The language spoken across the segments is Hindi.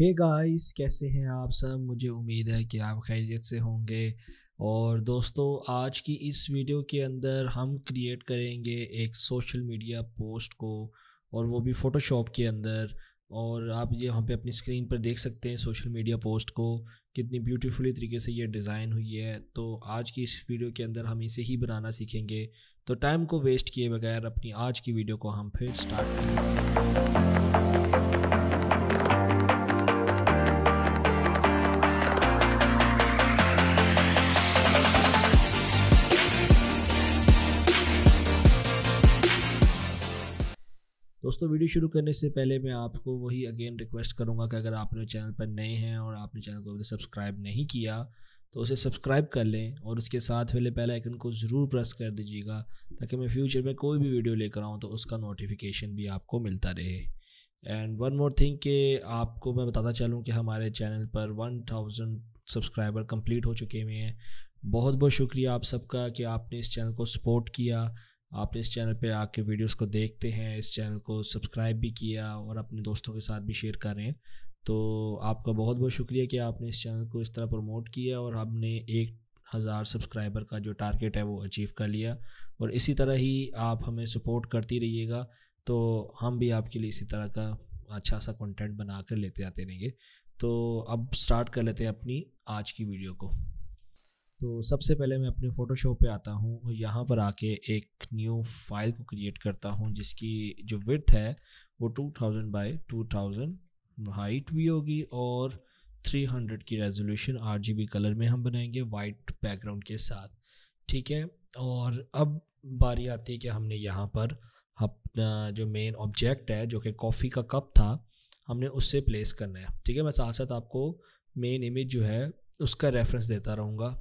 हे hey गाइस कैसे हैं आप सब मुझे उम्मीद है कि आप खैरियत से होंगे और दोस्तों आज की इस वीडियो के अंदर हम क्रिएट करेंगे एक सोशल मीडिया पोस्ट को और वो भी फ़ोटोशॉप के अंदर और आप ये वहाँ पे अपनी स्क्रीन पर देख सकते हैं सोशल मीडिया पोस्ट को कितनी ब्यूटीफुली तरीके से ये डिज़ाइन हुई है तो आज की इस वीडियो के अंदर हम इसे ही बनाना सीखेंगे तो टाइम को वेस्ट किए बगैर अपनी आज की वीडियो को हम फिर स्टार्ट करेंगे दोस्तों वीडियो शुरू करने से पहले मैं आपको वही अगेन रिक्वेस्ट करूँगा कि अगर आपने चैनल पर नए हैं और आपने चैनल को अभी सब्सक्राइब नहीं किया तो उसे सब्सक्राइब कर लें और उसके साथ वाले पहले आइकन को ज़रूर प्रेस कर दीजिएगा ताकि मैं फ्यूचर में कोई भी वीडियो लेकर आऊँ तो उसका नोटिफिकेशन भी आपको मिलता रहे एंड वन मोर थिंग कि आपको मैं बताता चलूँ कि हमारे चैनल पर वन थाउजेंड सब्सक्राइबर कम्प्लीट हो चुके हुए हैं बहुत बहुत शुक्रिया आप सबका कि आपने इस चैनल को सपोर्ट किया आपने इस चैनल पे आके वीडियोस को देखते हैं इस चैनल को सब्सक्राइब भी किया और अपने दोस्तों के साथ भी शेयर कर रहे हैं तो आपका बहुत बहुत शुक्रिया कि आपने इस चैनल को इस तरह प्रमोट किया और हमने एक हज़ार सब्सक्राइबर का जो टारगेट है वो अचीव कर लिया और इसी तरह ही आप हमें सपोर्ट करती रहिएगा तो हम भी आपके लिए इसी तरह का अच्छा सा कंटेंट बना कर लेते आते रहेंगे तो अब स्टार्ट कर लेते हैं अपनी आज की वीडियो को तो सबसे पहले मैं अपने फ़ोटोशॉप पे आता हूँ और यहाँ पर आके एक न्यू फाइल को क्रिएट करता हूँ जिसकी जो विथ है वो 2000 थाउजेंड बाई टू हाइट भी होगी और 300 की रेजोल्यूशन आरजीबी कलर में हम बनाएंगे वाइट बैकग्राउंड के साथ ठीक है और अब बारी आती है कि हमने यहाँ पर अपना जो मेन ऑब्जेक्ट है जो कि कॉफ़ी का कप था हमने उससे प्लेस करना है ठीक है मैं साथ साथ आपको मेन इमेज जो है उसका रेफरेंस देता रहूँगा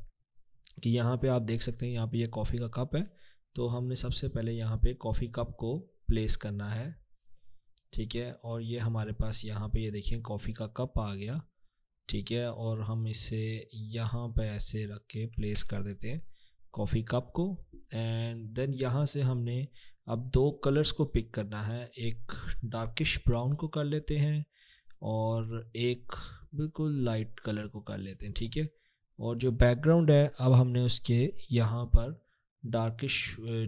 कि यहाँ पे आप देख सकते हैं यहाँ पे ये यह कॉफ़ी का कप है तो हमने सबसे पहले यहाँ पे कॉफ़ी कप को प्लेस करना है ठीक है और ये हमारे पास यहाँ पे ये यह देखिए कॉफ़ी का कप आ गया ठीक है और हम इसे यहाँ पे ऐसे रख के प्लेस कर देते हैं कॉफ़ी कप को एंड देन यहाँ से हमने अब दो कलर्स को पिक करना है एक डार्किश ब्राउन को कर लेते हैं और एक बिल्कुल लाइट कलर को कर लेते हैं ठीक है और जो बैकग्राउंड है अब हमने उसके यहाँ पर डार्किश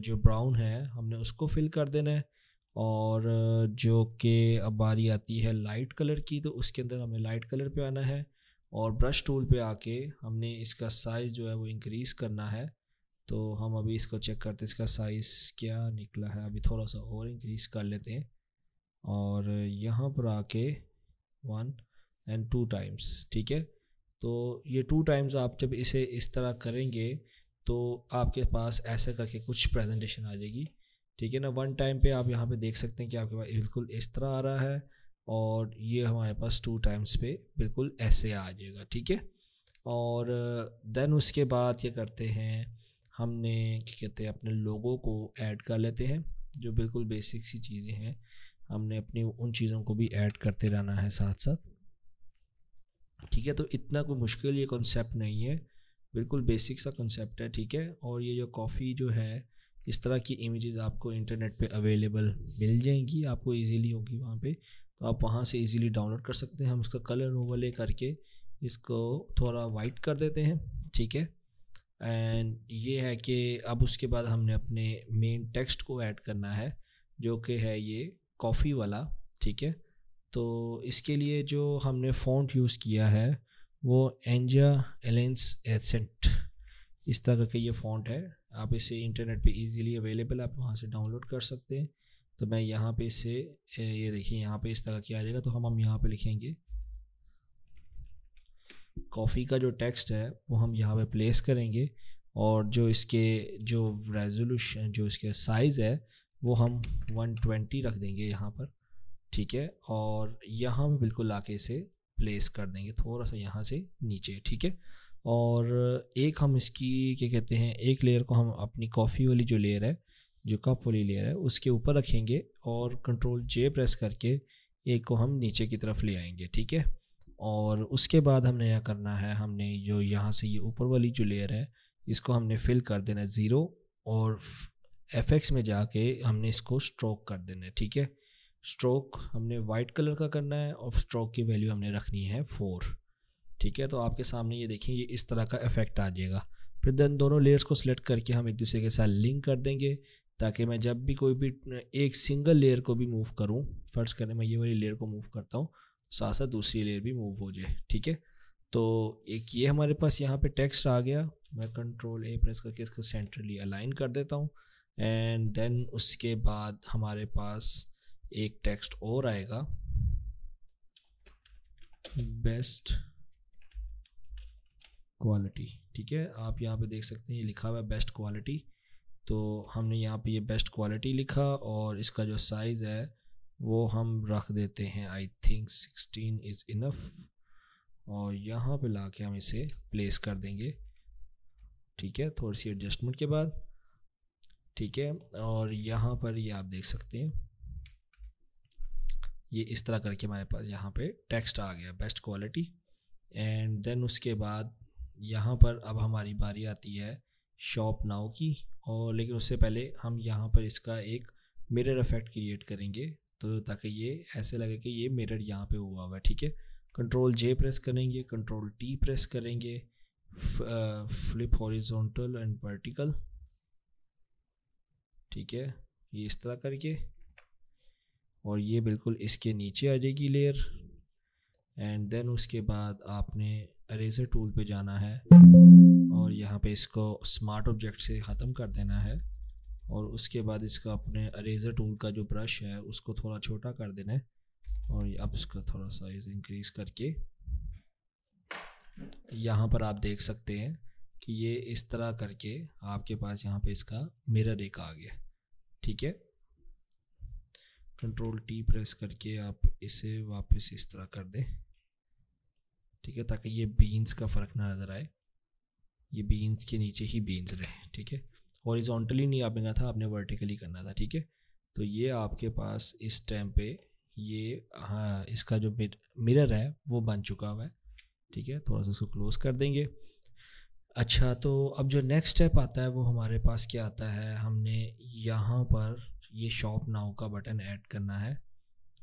जो ब्राउन है हमने उसको फिल कर देना है और जो कि अब बारी आती है लाइट कलर की तो उसके अंदर हमें लाइट कलर पे आना है और ब्रश टूल पे आके हमने इसका साइज़ जो है वो इंक्रीज़ करना है तो हम अभी इसको चेक करते हैं इसका साइज़ क्या निकला है अभी थोड़ा सा और इंक्रीज़ कर लेते हैं और यहाँ पर आके वन एंड टू टाइम्स ठीक है तो ये टू टाइम्स आप जब इसे इस तरह करेंगे तो आपके पास ऐसे करके कुछ प्रेजेंटेशन आ जाएगी ठीक है ना वन टाइम पे आप यहाँ पे देख सकते हैं कि आपके पास बिल्कुल इस तरह आ रहा है और ये हमारे पास टू टाइम्स पे बिल्कुल ऐसे आ जाएगा ठीक है और देन उसके बाद ये करते हैं हमने क्या कहते हैं अपने लोगों को ऐड कर लेते हैं जो बिल्कुल बेसिक सी चीज़ें हैं हमने अपनी उन चीज़ों को भी ऐड करते रहना है साथ साथ ठीक है तो इतना कोई मुश्किल ये कॉन्सेप्ट नहीं है बिल्कुल बेसिक सा कॉन्सेप्ट है ठीक है और ये जो कॉफ़ी जो है इस तरह की इमेजेस आपको इंटरनेट पे अवेलेबल मिल जाएंगी आपको इजीली होगी वहाँ पे तो आप वहाँ से इजीली डाउनलोड कर सकते हैं हम इसका कलर ओवरले करके इसको थोड़ा वाइट कर देते हैं ठीक है एंड ये है कि अब उसके बाद हमने अपने मेन टेक्स्ट को ऐड करना है जो कि है ये कॉफ़ी वाला ठीक है तो इसके लिए जो हमने फ़ॉन्ट यूज़ किया है वो एंजा एलेंस एसेंट इस तरह का ये फ़ॉन्ट है आप इसे इंटरनेट पे इजीली अवेलेबल आप वहाँ से डाउनलोड कर सकते हैं तो मैं यहाँ पे इसे ये देखिए यहाँ पे इस तरह किया जाएगा तो हम हम यहाँ पे लिखेंगे कॉफ़ी का जो टेक्स्ट है वो हम यहाँ पे प्लेस करेंगे और जो इसके जो रेजोल्यूशन जो इसके साइज़ है वो हम 120 रख देंगे यहाँ पर ठीक है और यहाँ भी बिल्कुल ला के इसे प्लेस कर देंगे थोड़ा सा यहाँ से नीचे ठीक है और एक हम इसकी क्या कहते हैं एक लेयर को हम अपनी कॉफ़ी वाली जो लेयर है जो कप वाली लेयर है उसके ऊपर रखेंगे और कंट्रोल जे प्रेस करके एक को हम नीचे की तरफ ले आएंगे ठीक है और उसके बाद हमने यह करना है हमने जो यहाँ से ये यह ऊपर वाली जो लेयर है इसको हमने फिल कर देना है ज़ीरो और एफ में जाके हमने इसको स्ट्रोक कर देना है ठीक है स्ट्रोक हमने वाइट कलर का करना है और स्ट्रोक की वैल्यू हमने रखनी है फोर ठीक है तो आपके सामने ये देखिए ये इस तरह का इफेक्ट आ जाएगा फिर दैन दोनों लेयर्स को सिलेक्ट करके हम एक दूसरे के साथ लिंक कर देंगे ताकि मैं जब भी कोई भी एक सिंगल लेयर को भी मूव करूँ फर्स्ट करें मैं ये वाली लेयर को मूव करता हूँ साथ साथ दूसरी लेयर भी मूव हो जाए ठीक है तो एक ये हमारे पास यहाँ पे टेक्स्ट आ गया मैं कंट्रोल ए प्रेस करके इसको सेंट्रली अलाइन कर देता हूँ एंड देन उसके बाद हमारे पास एक टेक्स्ट और आएगा बेस्ट क्वालिटी ठीक है आप यहाँ पे देख सकते हैं ये लिखा हुआ है बेस्ट क्वालिटी तो हमने यहाँ पे ये बेस्ट क्वालिटी लिखा और इसका जो साइज़ है वो हम रख देते हैं I think sixteen is enough और यहाँ पे ला के हम इसे प्लेस कर देंगे ठीक है थोड़ी सी एडजस्टमेंट के बाद ठीक है और यहाँ पर ये आप देख सकते हैं ये इस तरह करके हमारे पास यहाँ पे टेक्स्ट आ गया बेस्ट क्वालिटी एंड देन उसके बाद यहाँ पर अब हमारी बारी आती है शॉप नाउ की और लेकिन उससे पहले हम यहाँ पर इसका एक मिरर इफेक्ट क्रिएट करेंगे तो ताकि ये ऐसे लगे कि ये मिरर यहाँ पे हुआ हुआ है ठीक है कंट्रोल जे प्रेस करेंगे कंट्रोल टी प्रेस करेंगे फ्लिप हॉरिजॉन्टल एंड वर्टिकल ठीक है ये इस तरह करके और ये बिल्कुल इसके नीचे आ जाएगी लेयर एंड देन उसके बाद आपने अरेजर टूल पे जाना है और यहाँ पे इसको स्मार्ट ऑब्जेक्ट से ख़त्म कर देना है और उसके बाद इसका अपने अरेजर टूल का जो ब्रश है उसको थोड़ा छोटा कर देना है और अब इसका थोड़ा साइज इंक्रीज़ करके यहाँ पर आप देख सकते हैं कि ये इस तरह करके आपके पास यहाँ पे इसका मिरर एक आ गया ठीक है कंट्रोल टी प्रेस करके आप इसे वापस इस तरह कर दें ठीक है ताकि ये बीन्स का फ़र्क ना नज़र आए ये बीन्स के नीचे ही बीन्स रहे ठीक है हॉरिजॉन्टली नहीं आपने था आपने वर्टिकली करना था ठीक है तो ये आपके पास इस टाइम पे ये हाँ इसका जो मिरर है वो बन चुका हुआ है ठीक है थोड़ा सा उसको क्लोज़ कर देंगे अच्छा तो अब जो नेक्स्ट स्टेप आता है वो हमारे पास क्या आता है हमने यहाँ पर ये शॉप नाउ का बटन ऐड करना है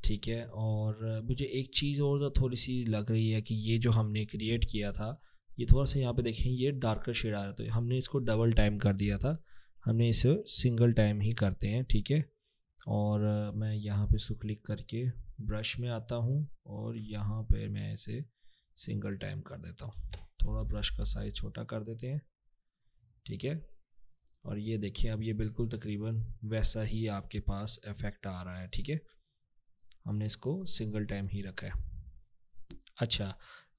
ठीक है और मुझे एक चीज़ और तो थोड़ी सी लग रही है कि ये जो हमने क्रिएट किया था ये थोड़ा सा यहाँ पे देखें ये डार्कर शेड आ रहा था तो हमने इसको डबल टाइम कर दिया था हमने इसे सिंगल टाइम ही करते हैं ठीक है और मैं यहाँ पे इसको क्लिक करके ब्रश में आता हूँ और यहाँ पे मैं इसे सिंगल टाइम कर देता हूँ थोड़ा ब्रश का साइज़ छोटा कर देते हैं ठीक है और ये देखिए अब ये बिल्कुल तकरीबन वैसा ही आपके पास इफेक्ट आ रहा है ठीक है हमने इसको सिंगल टाइम ही रखा है अच्छा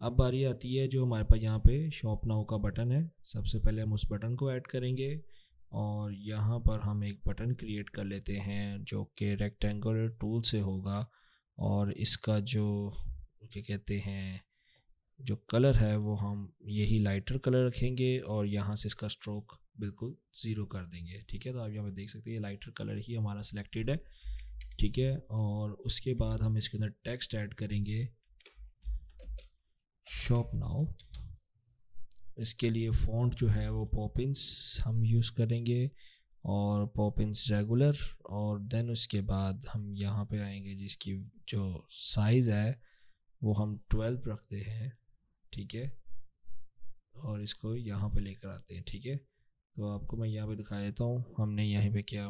अब बारी आती है जो हमारे पास यहाँ पे शॉप नाउ का बटन है सबसे पहले हम उस बटन को ऐड करेंगे और यहाँ पर हम एक बटन क्रिएट कर लेते हैं जो कि रेक्टेंगुलर टूल से होगा और इसका जो क्या कहते हैं जो कलर है वो हम यही लाइटर कलर रखेंगे और यहाँ से इसका स्ट्रोक बिल्कुल ज़ीरो कर देंगे ठीक है तो आप यहाँ पर देख सकते हैं ये लाइटर कलर ही हमारा सिलेक्टेड है ठीक है और उसके बाद हम इसके अंदर टेक्स्ट ऐड करेंगे शॉप नाउ इसके लिए फॉन्ट जो है वो पॉपिंस हम यूज़ करेंगे और पॉपिंस रेगुलर और देन उसके बाद हम यहाँ पे आएंगे जिसकी जो साइज़ है वो हम ट्वेल्व रखते हैं ठीक है और इसको यहाँ पे लेकर आते हैं ठीक है तो आपको मैं यहाँ पे दिखा देता हूँ हमने यहाँ पे क्या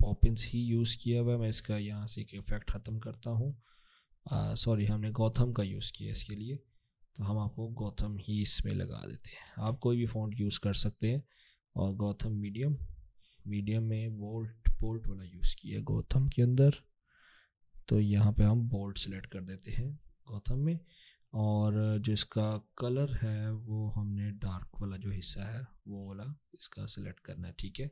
पॉपिंस ही यूज़ किया हुआ है मैं इसका यहाँ से एक इफेक्ट ख़त्म करता हूँ सॉरी हमने गौतम का यूज़ किया इसके लिए तो हम आपको गौतम ही इसमें लगा देते हैं आप कोई भी फ़ॉन्ट यूज़ कर सकते हैं और गौतम मीडियम मीडियम में वोल्ट बोल्ट वाला यूज़ किया गौतम के अंदर तो यहाँ पे हम बोल्ट सेलेक्ट कर देते हैं गौथम में और जो इसका कलर है वो हमने डार्क वाला जो हिस्सा है वो वाला इसका सेलेक्ट करना है ठीक है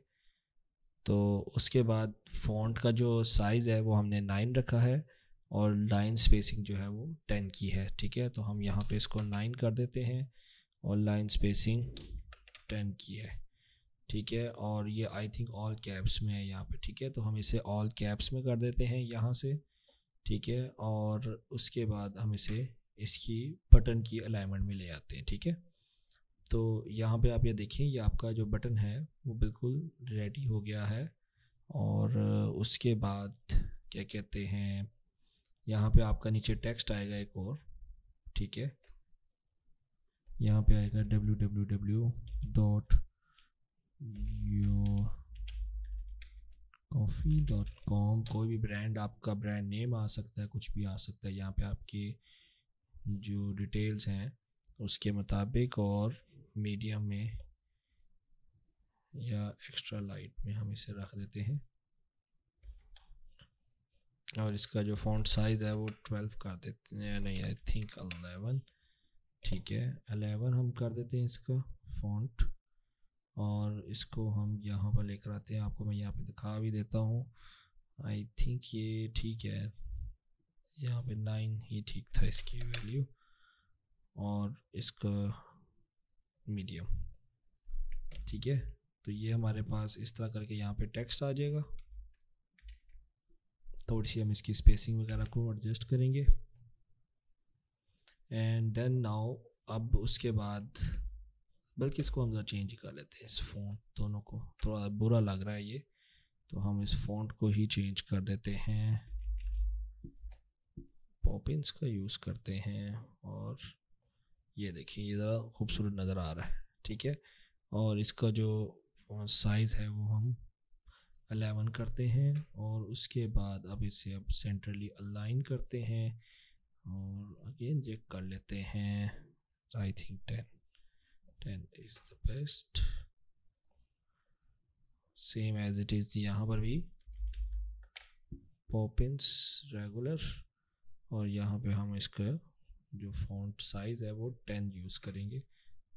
तो उसके बाद फॉन्ट का जो साइज़ है वो हमने नाइन रखा है और लाइन स्पेसिंग जो है वो टेन की है ठीक है तो हम यहाँ पे इसको नाइन कर देते हैं और लाइन स्पेसिंग टेन की है ठीक है और ये आई थिंक ऑल कैप्स में है यहाँ पे ठीक है तो हम इसे ऑल कैप्स में कर देते हैं यहाँ से ठीक है और उसके बाद हम इसे इसकी बटन की अलाइनमेंट में ले आते हैं ठीक है तो यहाँ पे आप ये देखें ये आपका जो बटन है वो बिल्कुल रेडी हो गया है और उसके बाद क्या कहते हैं यहाँ पे आपका नीचे टेक्स्ट आएगा एक और ठीक है यहाँ पे आएगा W W W dot coffee dot com कोई भी ब्रांड आपका ब्रांड नेम आ सकता है कुछ भी आ सकता है यहाँ पे आपके जो डिटेल्स हैं उसके मुताबिक और मीडियम में या एक्स्ट्रा लाइट में हम इसे रख देते हैं और इसका जो फॉन्ट साइज़ है वो ट्वेल्व कर देते हैं नहीं आई थिंक अलेवन ठीक है अलेवन हम कर देते हैं इसका फॉन्ट और इसको हम यहाँ पर लेकर आते हैं आपको मैं यहाँ पे दिखा भी देता हूँ आई थिंक ये ठीक है यहाँ पे नाइन ही ठीक था इसकी वैल्यू और इसका मीडियम ठीक है तो ये हमारे पास इस तरह करके यहाँ पे टेक्स्ट आ जाएगा थोड़ी सी हम इसकी स्पेसिंग वगैरह को एडजस्ट करेंगे एंड देन नाउ अब उसके बाद बल्कि इसको हम ज़रा चेंज कर लेते हैं इस फ़ोन दोनों को थोड़ा बुरा लग रहा है ये तो हम इस फोन को ही चेंज कर देते हैं पॉपिंस का यूज़ करते हैं और ये देखिए ये ज़रा खूबसूरत नज़र आ रहा है ठीक है और इसका जो साइज़ है वो हम अलेवन करते हैं और उसके बाद अब इसे अब सेंट्रली अलाइन करते हैं और अगेन चेक कर लेते हैं I think ten ten is the best same as it is यहाँ पर भी पॉपिंस रेगुलर और यहाँ पे हम इसका जो फॉन्ट साइज़ है वो टेन यूज़ करेंगे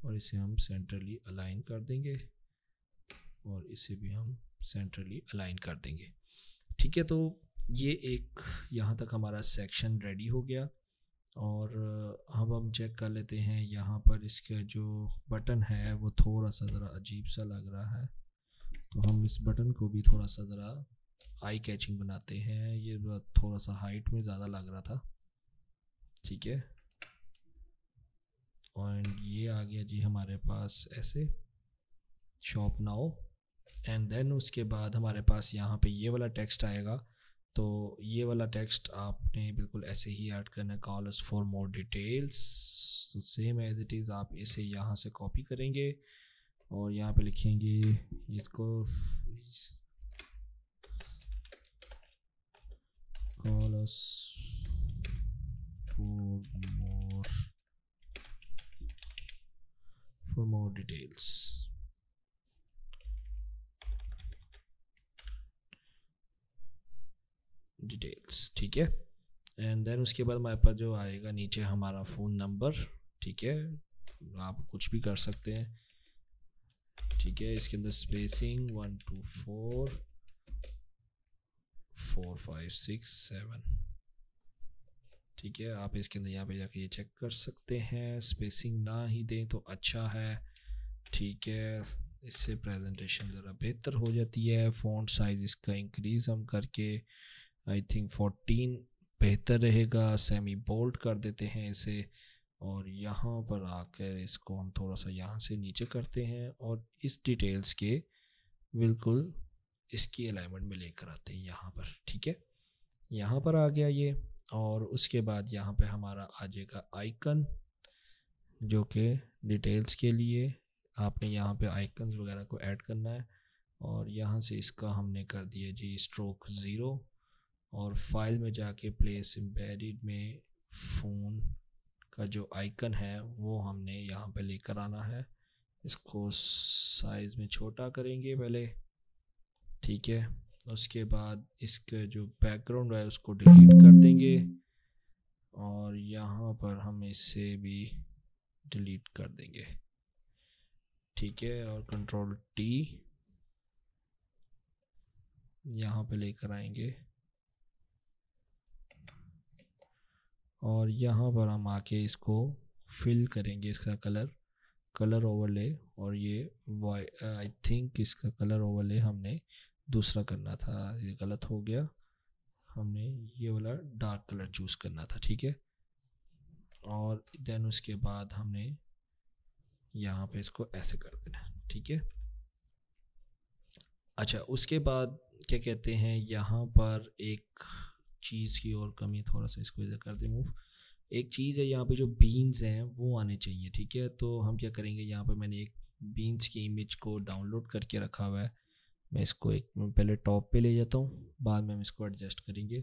और इसे हम सेंट्रली अलाइन कर देंगे और इसे भी हम सेंट्रली अलाइन कर देंगे ठीक है तो ये एक यहाँ तक हमारा सेक्शन रेडी हो गया और हम हम चेक कर लेते हैं यहाँ पर इसका जो बटन है वो थोड़ा सा ज़रा अजीब सा लग रहा है तो हम इस बटन को भी थोड़ा सा ज़रा आई कैचिंग बनाते हैं ये थोड़ा सा हाइट में ज़्यादा लग रहा था ठीक है और ये आ गया जी हमारे पास ऐसे शॉप नाउ एंड देन उसके बाद हमारे पास यहाँ पे ये वाला टेक्स्ट आएगा तो ये वाला टेक्स्ट आपने बिल्कुल ऐसे ही ऐड करना है कॉलर्स फॉर मोर डिटेल्स तो सेम एज इट इज़ आप इसे यहाँ से कॉपी करेंगे और यहाँ पे लिखेंगे इसको call us for more for more details details ठीक है एंड देन उसके बाद हमारे पास जो आएगा नीचे हमारा फ़ोन नंबर ठीक है आप कुछ भी कर सकते हैं ठीक है इसके अंदर spacing one two four four five six seven ठीक है आप इसके अंदर यहाँ पे जाके ये चेक कर सकते हैं स्पेसिंग ना ही दें तो अच्छा है ठीक है इससे प्रेजेंटेशन ज़रा बेहतर हो जाती है फ़ॉन्ट साइज़ इसका इंक्रीज़ हम करके आई थिंक फोर्टीन बेहतर रहेगा सेमी बोल्ड कर देते हैं इसे और यहाँ पर आकर इसको हम थोड़ा सा यहाँ से नीचे करते हैं और इस डिटेल्स के बिल्कुल इसकी अलाइनमेंट में लेकर आते हैं यहाँ पर ठीक है यहाँ पर आ गया ये और उसके बाद यहाँ पे हमारा आ जाएगा आइकन जो कि डिटेल्स के लिए आपने यहाँ पे आइकन्स वगैरह को ऐड करना है और यहाँ से इसका हमने कर दिया जी स्ट्रोक ज़ीरो और फाइल में जाके प्लेस एम्बेडेड में फ़ोन का जो आइकन है वो हमने यहाँ पे लेकर आना है इसको साइज़ में छोटा करेंगे पहले ठीक है उसके बाद इसका जो बैकग्राउंड है उसको डिलीट कर देंगे और यहाँ पर हम इसे भी डिलीट कर देंगे ठीक है और कंट्रोल टी यहाँ पे लेकर आएंगे और यहाँ पर हम आके इसको फिल करेंगे इसका कलर कलर ओवरले और ये वाई आई थिंक इसका कलर ओवरले हमने दूसरा करना था ये गलत हो गया हमने ये वाला डार्क कलर चूज़ करना था ठीक है और देन उसके बाद हमने यहाँ पे इसको ऐसे कर देना ठीक है अच्छा उसके बाद क्या कहते हैं यहाँ पर एक चीज़ की और कमी थोड़ा सा इसको इधर कर दे मूव एक चीज़ है यहाँ पे जो बीन्स हैं वो आने चाहिए ठीक है तो हम क्या करेंगे यहाँ पे मैंने एक बीन्स की इमेज को डाउनलोड करके रखा हुआ है मैं इसको एक पहले टॉप पे ले जाता हूँ बाद में हम इसको एडजस्ट करेंगे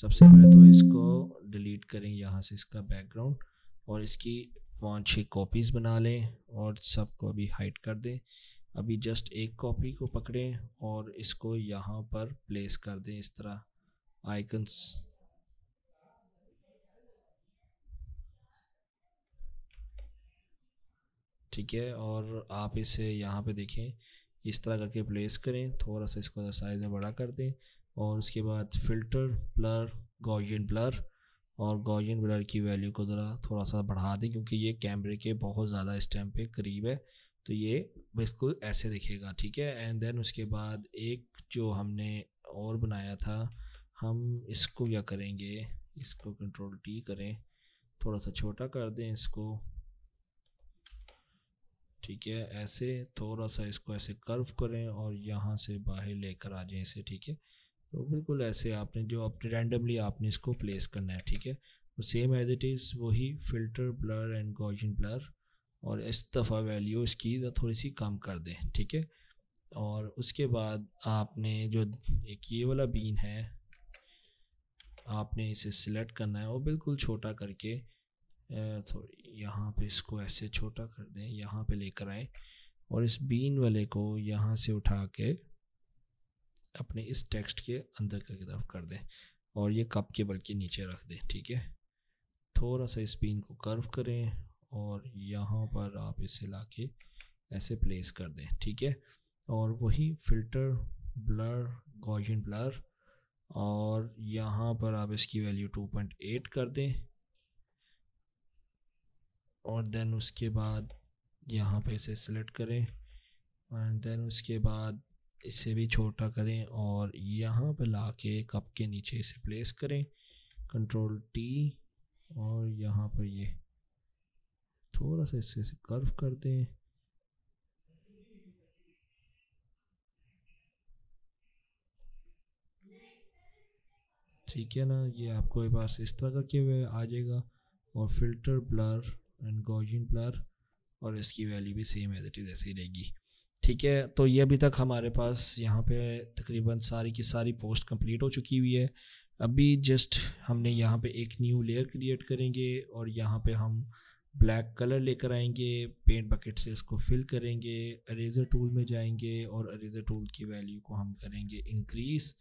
सबसे पहले तो इसको डिलीट करें यहाँ से इसका बैकग्राउंड और इसकी पाँच छः कॉपीज़ बना लें और सबको अभी हाइड कर दें अभी जस्ट एक कॉपी को पकड़ें और इसको यहाँ पर प्लेस कर दें इस तरह आइकन्स ठीक है और आप इसे यहाँ पे देखें इस तरह करके प्लेस करें थोड़ा सा इसको साइज़ में बड़ा कर दें और उसके बाद फ़िल्टर ब्लर गॉर्जियन ब्लर और गॉर्जियन ब्लर की वैल्यू को ज़रा थोड़ा सा बढ़ा दें क्योंकि ये कैमरे के बहुत ज़्यादा इस टाइम पे करीब है तो ये बिल्कुल ऐसे दिखेगा ठीक है एंड देन उसके बाद एक जो हमने और बनाया था हम इसको क्या करेंगे इसको कंट्रोल टी करें थोड़ा सा छोटा कर दें इसको ठीक है ऐसे थोड़ा सा इसको ऐसे कर्व करें और यहाँ से बाहर लेकर आ जाएं इसे ठीक है तो बिल्कुल ऐसे आपने जो अपने रैंडमली आपने इसको प्लेस करना है ठीक है तो सेम एज इट इज़ वही filter blur and Gaussian blur और इस दफ़ा वैल्यू इसकी थोड़ी सी कम कर दें ठीक है और उसके बाद आपने जो एक ये वाला बीन है आपने इसे सिलेक्ट करना है और बिल्कुल छोटा करके थोड़ी यहाँ पे इसको ऐसे छोटा कर दें यहाँ पे लेकर आए और इस बीन वाले को यहाँ से उठा के अपने इस टेक्स्ट के अंदर की तरफ कर दें और ये कप के बल्कि नीचे रख दें ठीक है थोड़ा सा इस बीन को कर्व करें और यहाँ पर आप इसे ला के ऐसे प्लेस कर दें ठीक है और वही फिल्टर ब्लर गॉजन ब्लर और यहाँ पर आप इसकी वैल्यू 2.8 कर दें और देन उसके बाद यहाँ पे इसे सेलेक्ट करें एंड देन उसके बाद इसे भी छोटा करें और यहाँ पे ला के कप के नीचे इसे प्लेस करें कंट्रोल टी और यहाँ पर ये थोड़ा सा इसे कर्व कर दें ठीक है ना ये आपको पास इस तरह का किया आ जाएगा और filter blur and Gaussian blur और इसकी वैल्यू भी सेम एज इट इज़ ऐसी रहेगी ठीक है तो ये अभी तक हमारे पास यहाँ पे तकरीबन सारी की सारी पोस्ट कंप्लीट हो चुकी हुई है अभी जस्ट हमने यहाँ पे एक न्यू लेयर क्रिएट करेंगे और यहाँ पे हम ब्लैक कलर लेकर आएंगे पेंट बकेट से इसको फिल करेंगे अरेजर टूल में जाएंगे और अरेजर टूल की वैल्यू को हम करेंगे इंक्रीज़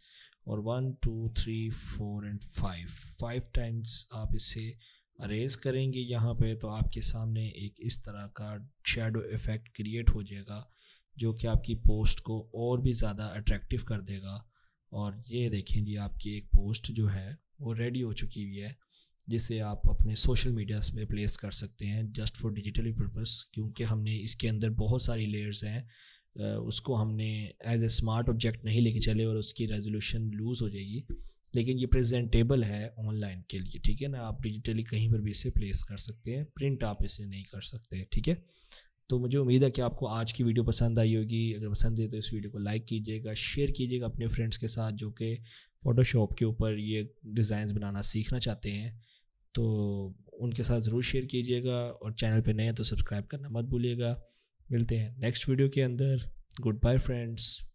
और one two three four and five five times आप इसे अरेज करेंगे यहाँ पे तो आपके सामने एक इस तरह का शेडो इफ़ेक्ट क्रिएट हो जाएगा जो कि आपकी पोस्ट को और भी ज़्यादा अट्रैक्टिव कर देगा और ये देखें जी आपकी एक पोस्ट जो है वो रेडी हो चुकी हुई है जिसे आप अपने सोशल मीडिया में प्लेस कर सकते हैं जस्ट फॉर डिजिटली पर्पस क्योंकि हमने इसके अंदर बहुत सारी लेयर्स हैं उसको हमने एज ए स्मार्ट ऑब्जेक्ट नहीं लेके चले और उसकी रेजोल्यूशन लूज़ हो जाएगी लेकिन ये प्रेजेंटेबल है ऑनलाइन के लिए ठीक है ना आप डिजिटली कहीं पर भी इसे प्लेस कर सकते हैं प्रिंट आप इसे नहीं कर सकते ठीक है तो मुझे उम्मीद है कि आपको आज की वीडियो पसंद आई होगी अगर पसंद है तो इस वीडियो को लाइक कीजिएगा शेयर कीजिएगा अपने फ्रेंड्स के साथ जो कि फ़ोटोशॉप के ऊपर ये डिज़ाइंस बनाना सीखना चाहते हैं तो उनके साथ ज़रूर शेयर कीजिएगा और चैनल पे नए हैं तो सब्सक्राइब करना मत भूलिएगा मिलते हैं नेक्स्ट वीडियो के अंदर गुड बाय फ्रेंड्स